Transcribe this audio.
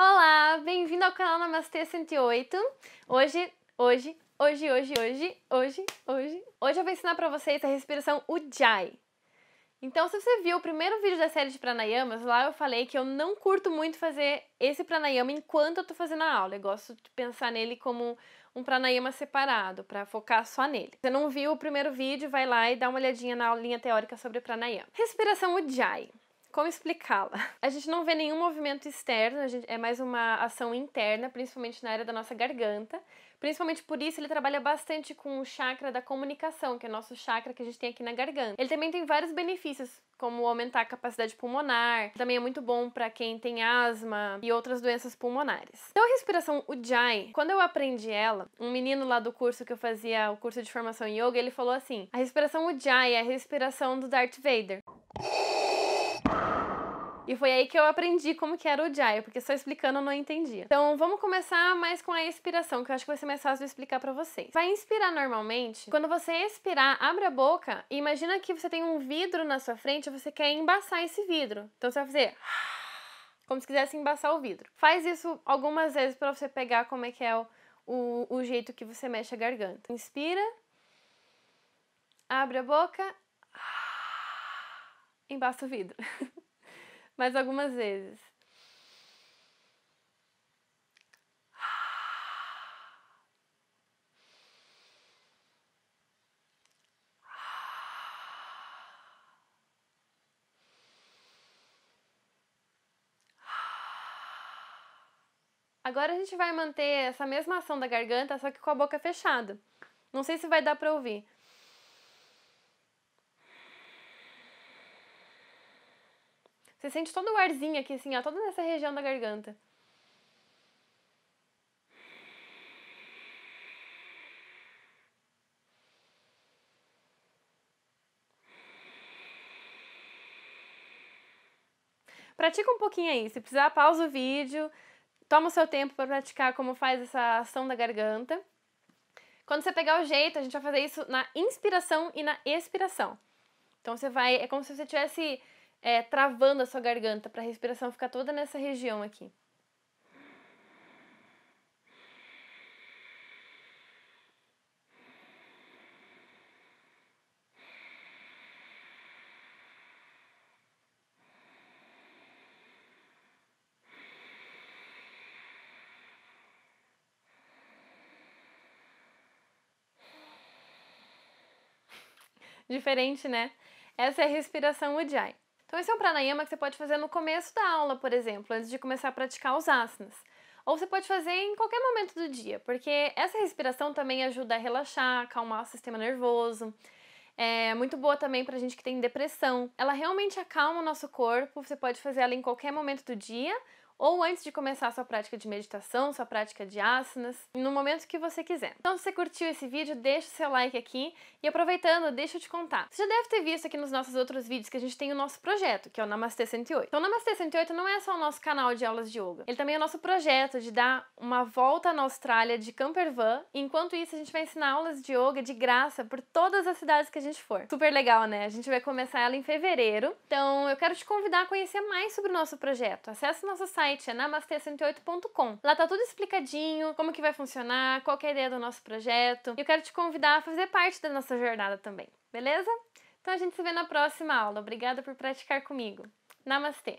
Olá, bem-vindo ao canal Namastê 108. Hoje, hoje, hoje, hoje, hoje, hoje, hoje, hoje eu vou ensinar para vocês a respiração Ujjayi. Então, se você viu o primeiro vídeo da série de pranayamas, lá eu falei que eu não curto muito fazer esse pranayama enquanto eu tô fazendo a aula. Eu gosto de pensar nele como um pranayama separado, para focar só nele. Se você não viu o primeiro vídeo, vai lá e dá uma olhadinha na aulinha teórica sobre pranayama. Respiração Ujjayi. Como explicá-la? A gente não vê nenhum movimento externo, gente, é mais uma ação interna, principalmente na área da nossa garganta. Principalmente por isso, ele trabalha bastante com o chakra da comunicação, que é o nosso chakra que a gente tem aqui na garganta. Ele também tem vários benefícios, como aumentar a capacidade pulmonar, também é muito bom para quem tem asma e outras doenças pulmonares. Então, a respiração Ujjayi, quando eu aprendi ela, um menino lá do curso que eu fazia, o curso de formação em yoga, ele falou assim: a respiração Ujjayi é a respiração do Darth Vader. E foi aí que eu aprendi como que era o Jaya, porque só explicando eu não entendia. Então vamos começar mais com a expiração, que eu acho que vai ser mais fácil de explicar para vocês. Vai inspirar normalmente, quando você expirar, abre a boca e imagina que você tem um vidro na sua frente e você quer embaçar esse vidro. Então você vai fazer como se quisesse embaçar o vidro. Faz isso algumas vezes para você pegar como é que é o, o, o jeito que você mexe a garganta. Inspira, abre a boca embaixo do vidro. Mas algumas vezes. Agora a gente vai manter essa mesma ação da garganta, só que com a boca fechada. Não sei se vai dar para ouvir. Você sente todo o arzinho aqui, assim, ó, toda nessa região da garganta. Pratica um pouquinho aí. Se precisar, pausa o vídeo, toma o seu tempo para praticar como faz essa ação da garganta. Quando você pegar o jeito, a gente vai fazer isso na inspiração e na expiração. Então você vai, é como se você tivesse é, travando a sua garganta para a respiração ficar toda nessa região aqui. Diferente, né? Essa é a respiração Ujjayi. Então esse é um pranayama que você pode fazer no começo da aula, por exemplo, antes de começar a praticar os asanas. Ou você pode fazer em qualquer momento do dia, porque essa respiração também ajuda a relaxar, acalmar o sistema nervoso. É muito boa também pra gente que tem depressão. Ela realmente acalma o nosso corpo, você pode fazer ela em qualquer momento do dia ou antes de começar a sua prática de meditação, sua prática de asanas, no momento que você quiser. Então, se você curtiu esse vídeo, deixa o seu like aqui e aproveitando, deixa eu te contar. Você já deve ter visto aqui nos nossos outros vídeos que a gente tem o nosso projeto, que é o Namastê 108. Então, o Namastê 108 não é só o nosso canal de aulas de yoga, ele também é o nosso projeto de dar uma volta na Austrália de camper van. Enquanto isso, a gente vai ensinar aulas de yoga de graça por todas as cidades que a gente for. Super legal, né? A gente vai começar ela em fevereiro. Então, eu quero te convidar a conhecer mais sobre o nosso projeto. Acesse nosso site site, é namastê108.com. Lá tá tudo explicadinho, como que vai funcionar, qual é a ideia do nosso projeto. E eu quero te convidar a fazer parte da nossa jornada também, beleza? Então a gente se vê na próxima aula. Obrigada por praticar comigo. Namastê!